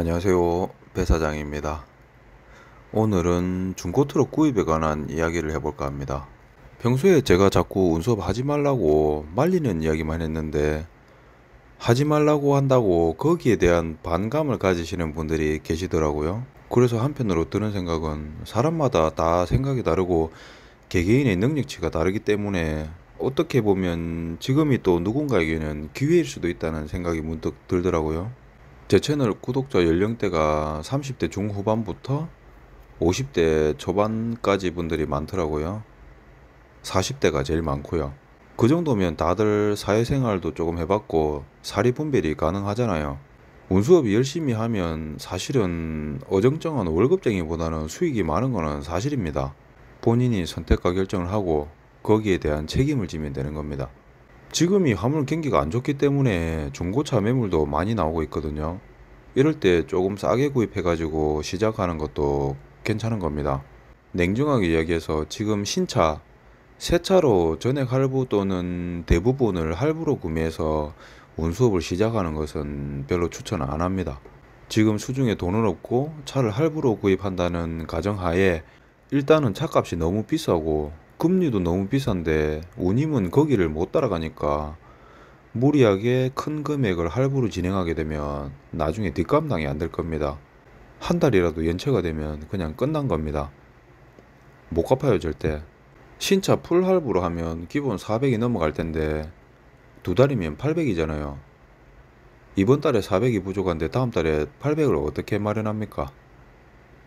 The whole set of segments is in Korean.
안녕하세요. 배 사장입니다. 오늘은 중고트럭 구입에 관한 이야기를 해볼까 합니다. 평소에 제가 자꾸 운수업 하지 말라고 말리는 이야기만 했는데 하지 말라고 한다고 거기에 대한 반감을 가지시는 분들이 계시더라고요. 그래서 한편으로 드는 생각은 사람마다 다 생각이 다르고 개개인의 능력치가 다르기 때문에 어떻게 보면 지금이 또 누군가에게는 기회일 수도 있다는 생각이 문득 들더라고요. 제 채널 구독자 연령대가 30대 중후반부터 50대 초반까지 분들이 많더라고요. 40대가 제일 많고요. 그 정도면 다들 사회생활도 조금 해봤고 사리 분별이 가능하잖아요. 운수업이 열심히 하면 사실은 어정쩡한 월급쟁이보다는 수익이 많은 거는 사실입니다. 본인이 선택과 결정을 하고 거기에 대한 책임을 지면 되는 겁니다. 지금이 화물 경기가 안 좋기 때문에 중고차 매물도 많이 나오고 있거든요. 이럴 때 조금 싸게 구입해가지고 시작하는 것도 괜찮은 겁니다. 냉정하게 이야기해서 지금 신차, 새차로 전액 할부 또는 대부분을 할부로 구매해서 운수업을 시작하는 것은 별로 추천 안 합니다. 지금 수중에 돈을 없고 차를 할부로 구입한다는 가정하에 일단은 차값이 너무 비싸고 금리도 너무 비싼데 운임은 거기를 못 따라가니까 무리하게 큰 금액을 할부로 진행하게 되면 나중에 뒷감당이 안 될 겁니다. 한 달이라도 연체가 되면 그냥 끝난 겁니다. 못 갚아요 절대. 신차 풀 할부로 하면 기본 400이 넘어갈 텐데 두 달이면 800이잖아요. 이번 달에 400이 부족한데 다음 달에 800을 어떻게 마련합니까?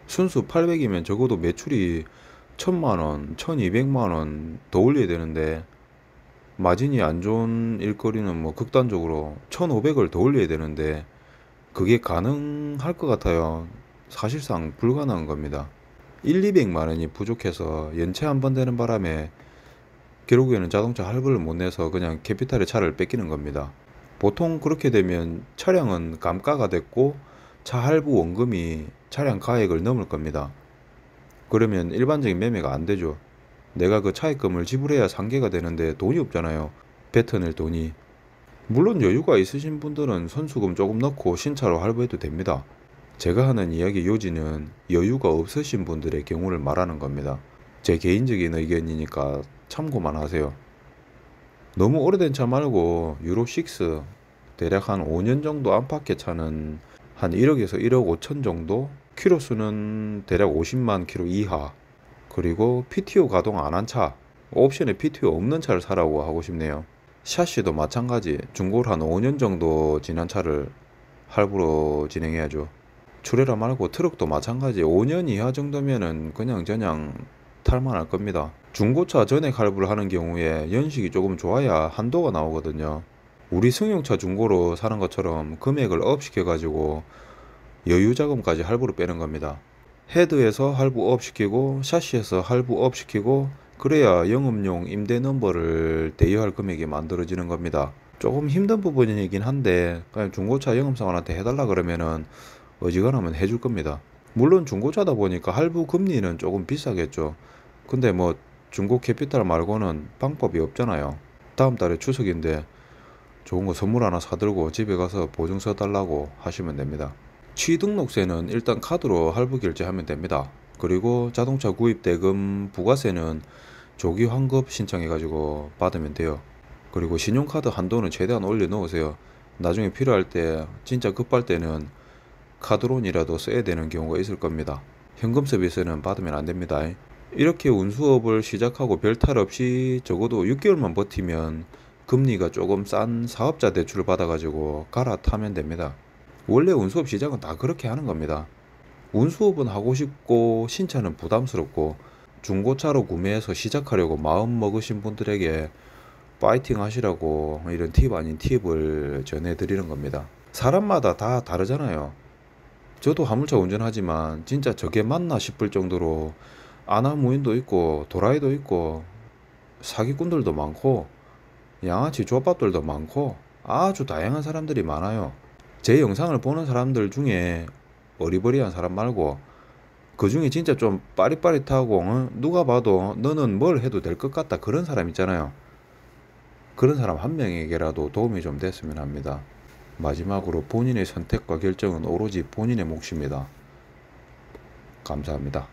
순수 800이면 적어도 매출이 1000만원, 1200만원 더 올려야 되는데 마진이 안 좋은 일거리는 뭐 극단적으로 1,500을 더 올려야 되는데 그게 가능할 것 같아요. 사실상 불가능한 겁니다. 1, 200만 원이 부족해서 연체 한번 되는 바람에 결국에는 자동차 할부를 못 내서 그냥 캐피탈의 차를 뺏기는 겁니다. 보통 그렇게 되면 차량은 감가가 됐고 차 할부 원금이 차량 가액을 넘을 겁니다. 그러면 일반적인 매매가 안 되죠. 내가 그차입금을 지불해야 상계가 되는데 돈이 없잖아요. 뱉어낼 돈이. 물론 여유가 있으신 분들은 선수금 조금 넣고 신차로 할부해도 됩니다. 제가 하는 이야기 요지는 여유가 없으신 분들의 경우를 말하는 겁니다. 제 개인적인 의견이니까 참고만 하세요. 너무 오래된 차 말고 유로 6 대략 한 5년 정도 안팎의 차는 한 1억에서 1억 5천 정도 키로수는 대략 50만 키로 이하 그리고 PTO 가동 안 한 차, 옵션에 PTO 없는 차를 사라고 하고 싶네요. 샤시도 마찬가지 중고로한 5년 정도 지난 차를 할부로 진행해야죠. 출례라 말고 트럭도 마찬가지 5년 이하 정도면은 그냥 저냥 탈만할 겁니다. 중고차 전액 할부를 하는 경우에 연식이 조금 좋아야 한도가 나오거든요. 우리 승용차 중고로 사는 것처럼 금액을 업시켜가지고 여유자금까지 할부로 빼는 겁니다. 헤드에서 할부 업시키고 샤시에서 할부 업시키고 그래야 영업용 임대 넘버를 대여할 금액이 만들어지는 겁니다. 조금 힘든 부분이긴 한데 그냥 중고차 영업사원한테 해달라 그러면은 어지간하면 해줄 겁니다. 물론 중고차다 보니까 할부 금리는 조금 비싸겠죠. 근데 뭐 중고 캐피탈 말고는 방법이 없잖아요. 다음 달에 추석인데 좋은 거 선물 하나 사들고 집에 가서 보증서 달라고 하시면 됩니다. 취등록세는 일단 카드로 할부 결제하면 됩니다. 그리고 자동차 구입 대금 부가세는 조기 환급 신청해 가지고 받으면 돼요. 그리고 신용카드 한도는 최대한 올려 놓으세요. 나중에 필요할 때 진짜 급할 때는 카드론이라도 써야 되는 경우가 있을 겁니다. 현금 서비스는 받으면 안 됩니다. 이렇게 운수업을 시작하고 별 탈 없이 적어도 6개월만 버티면 금리가 조금 싼 사업자 대출을 받아가지고 갈아타면 됩니다. 원래 운수업 시작은 다 그렇게 하는 겁니다. 운수업은 하고 싶고 신차는 부담스럽고 중고차로 구매해서 시작하려고 마음 먹으신 분들에게 파이팅 하시라고 이런 팁 아닌 팁을 전해드리는 겁니다. 사람마다 다 다르잖아요. 저도 화물차 운전하지만 진짜 저게 맞나 싶을 정도로 아나무인도 있고 도라이도 있고 사기꾼들도 많고 양아치 조밥들도 많고 아주 다양한 사람들이 많아요. 제 영상을 보는 사람들 중에 어리버리한 사람 말고 그 중에 진짜 좀 빠릿빠릿하고 어? 누가 봐도 너는 뭘 해도 될 것 같다 그런 사람 있잖아요. 그런 사람 한 명에게라도 도움이 좀 됐으면 합니다. 마지막으로 본인의 선택과 결정은 오로지 본인의 몫입니다. 감사합니다.